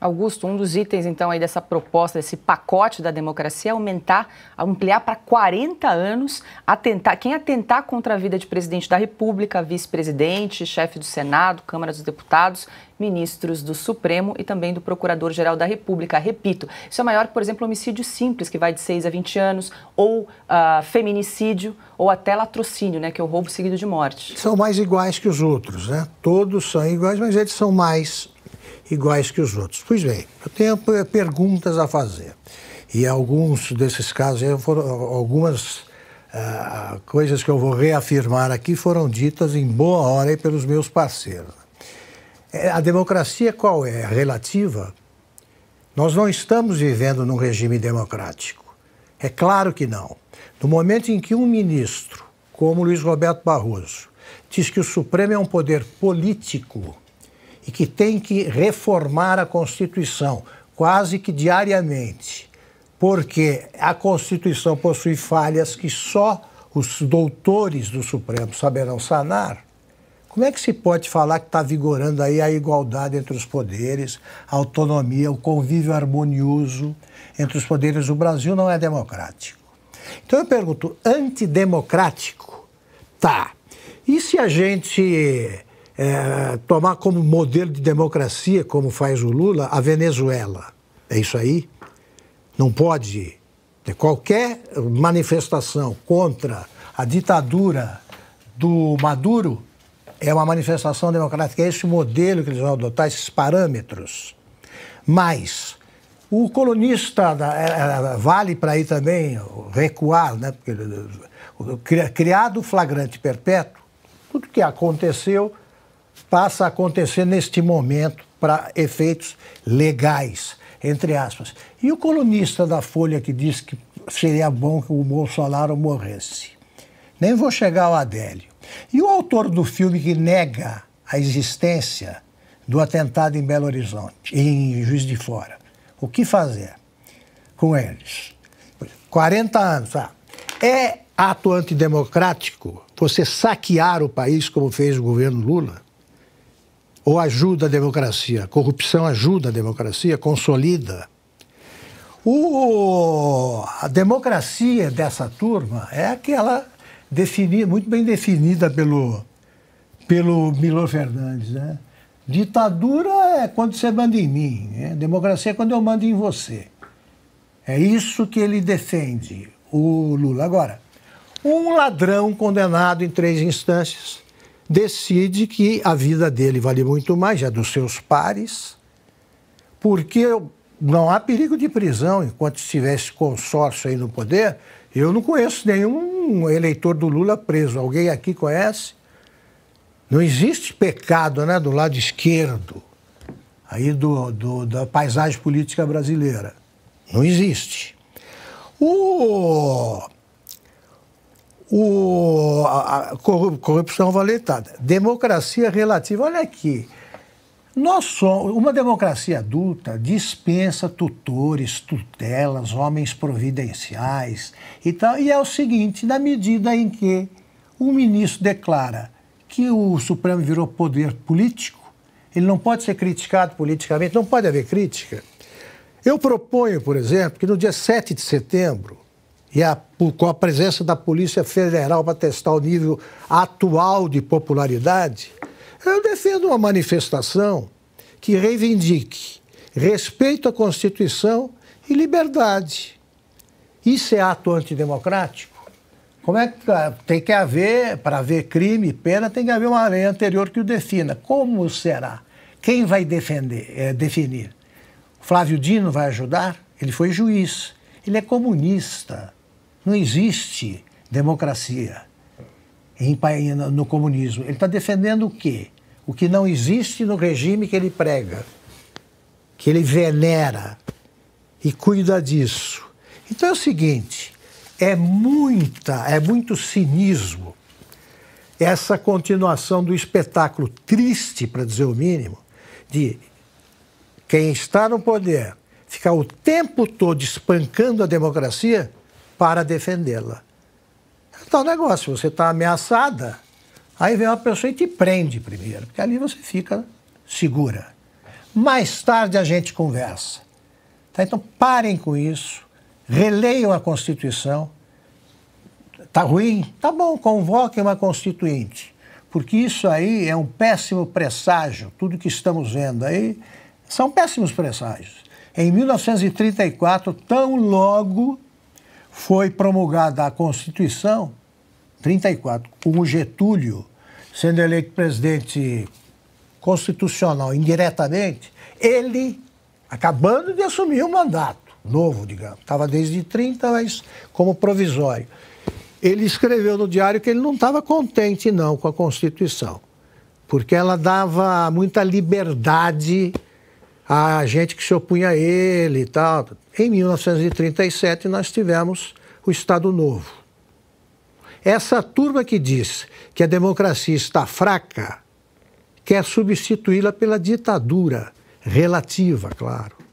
Augusto, um dos itens então aí dessa proposta, desse pacote da democracia é aumentar, ampliar para 40 anos atentar, quem atentar contra a vida de presidente da República, vice-presidente, chefe do Senado, Câmara dos Deputados, ministros do Supremo e também do Procurador-Geral da República. Repito, isso é maior, por exemplo, homicídio simples, que vai de 6 a 20 anos, ou uh, feminicídio, ou até latrocínio, né, que é o roubo seguido de morte. São mais iguais que os outros, né? Todos são iguais, mas eles são mais iguais que os outros. Pois bem, eu tenho perguntas a fazer. E alguns desses casos, algumas ah, coisas que eu vou reafirmar aqui foram ditas em boa hora pelos meus parceiros. É, a democracia qual é? Relativa? Nós não estamos vivendo num regime democrático. É claro que não. No momento em que um ministro, como Luiz Roberto Barroso, diz que o Supremo é um poder político, e que tem que reformar a Constituição quase que diariamente, porque a Constituição possui falhas que só os doutores do Supremo saberão sanar. Como é que se pode falar que está vigorando aí a igualdade entre os poderes, a autonomia, o convívio harmonioso entre os poderes? O Brasil não é democrático. Então eu pergunto, antidemocrático? Tá. E se a gente é, tomar como modelo de democracia, como faz o Lula, a Venezuela. É isso aí? Não pode ter qualquer manifestação contra a ditadura do Maduro é uma manifestação democrática, é esse modelo que eles vão adotar, esses parâmetros. Mas o colonista é, é, vale para aí também recuar, né? Porque, criado flagrante perpétuo, tudo que aconteceu passa a acontecer neste momento para efeitos legais, entre aspas. E o colunista da Folha que disse que seria bom que o Bolsonaro morresse? Nem vou chegar ao Adélio. E o autor do filme que nega a existência do atentado em Belo Horizonte, em Juiz de Fora? O que fazer com eles? 40 anos. Ah, é ato antidemocrático você saquear o país como fez o governo Lula? ou ajuda a democracia. Corrupção ajuda a democracia, consolida. O, a democracia dessa turma é aquela definida, muito bem definida pelo, pelo Milor Fernandes. Né? Ditadura é quando você manda em mim, né? democracia é quando eu mando em você. É isso que ele defende, o Lula. Agora, um ladrão condenado em três instâncias decide que a vida dele vale muito mais, já é dos seus pares, porque não há perigo de prisão enquanto estivesse consórcio aí no poder. Eu não conheço nenhum eleitor do Lula preso. Alguém aqui conhece? Não existe pecado né, do lado esquerdo aí do, do da paisagem política brasileira. Não existe. O o, a, a corrupção valetada. Democracia relativa. Olha aqui. Nós somos, uma democracia adulta dispensa tutores, tutelas, homens providenciais e tal. E é o seguinte: na medida em que o ministro declara que o Supremo virou poder político, ele não pode ser criticado politicamente, não pode haver crítica. Eu proponho, por exemplo, que no dia 7 de setembro e a, com a presença da Polícia Federal para testar o nível atual de popularidade, eu defendo uma manifestação que reivindique respeito à Constituição e liberdade. Isso é ato antidemocrático? Como é que ah, tem que haver, para haver crime e pena, tem que haver uma lei anterior que o defina. Como será? Quem vai defender, é, definir? Flávio Dino vai ajudar? Ele foi juiz, ele é comunista. Não existe democracia em, no comunismo. Ele está defendendo o quê? O que não existe no regime que ele prega, que ele venera e cuida disso. Então é o seguinte: é muita, é muito cinismo essa continuação do espetáculo triste, para dizer o mínimo, de quem está no poder ficar o tempo todo espancando a democracia para defendê-la. É tal negócio, você está ameaçada, aí vem uma pessoa e te prende primeiro, porque ali você fica segura. Mais tarde a gente conversa. Tá? Então parem com isso, releiam a Constituição. está ruim? Tá bom, convoquem uma Constituinte, porque isso aí é um péssimo presságio. Tudo que estamos vendo aí são péssimos presságios. Em 1934, tão logo foi promulgada a Constituição, 34, com o Getúlio sendo eleito presidente constitucional indiretamente, ele acabando de assumir o mandato novo, digamos. Estava desde 30, mas como provisório. Ele escreveu no diário que ele não estava contente, não, com a Constituição, porque ela dava muita liberdade a gente que se opunha a ele e tal. Em 1937 nós tivemos o Estado Novo. Essa turma que diz que a democracia está fraca quer substituí-la pela ditadura relativa, claro.